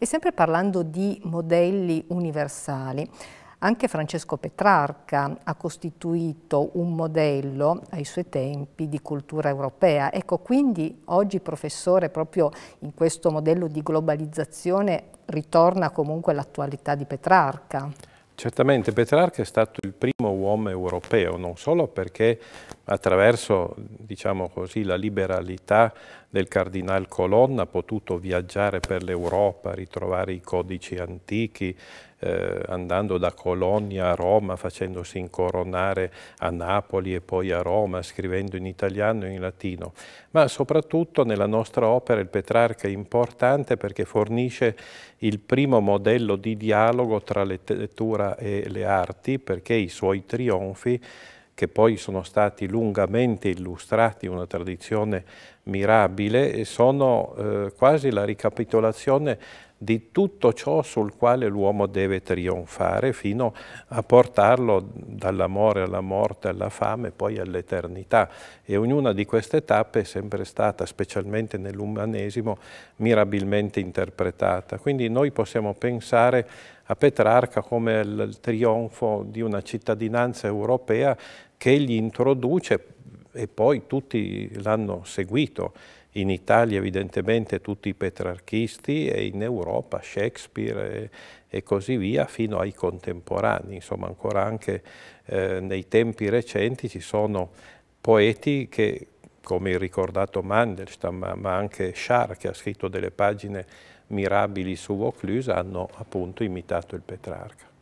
E sempre parlando di modelli universali, anche Francesco Petrarca ha costituito un modello ai suoi tempi di cultura europea. Ecco, quindi oggi professore proprio in questo modello di globalizzazione ritorna comunque l'attualità di Petrarca. Certamente Petrarca è stato il primo uomo europeo, non solo perché attraverso diciamo così, la liberalità del cardinal Colonna ha potuto viaggiare per l'Europa, ritrovare i codici antichi, eh, andando da Colonia a Roma, facendosi incoronare a Napoli e poi a Roma, scrivendo in italiano e in latino, ma soprattutto nella nostra opera il Petrarca è importante perché fornisce il primo modello di dialogo tra letteratura e le arti, perché i suoi trionfi che poi sono stati lungamente illustrati, una tradizione mirabile e sono eh, quasi la ricapitolazione di tutto ciò sul quale l'uomo deve trionfare fino a portarlo dall'amore alla morte, alla fame, poi all'eternità. E ognuna di queste tappe è sempre stata, specialmente nell'umanesimo, mirabilmente interpretata. Quindi noi possiamo pensare a Petrarca come il trionfo di una cittadinanza europea che gli introduce e poi tutti l'hanno seguito. In Italia evidentemente tutti i petrarchisti e in Europa Shakespeare e, e così via fino ai contemporanei. Insomma ancora anche eh, nei tempi recenti ci sono poeti che, come il ricordato Mandelstam, ma, ma anche Schar che ha scritto delle pagine mirabili su Vaucluse, hanno appunto imitato il Petrarca.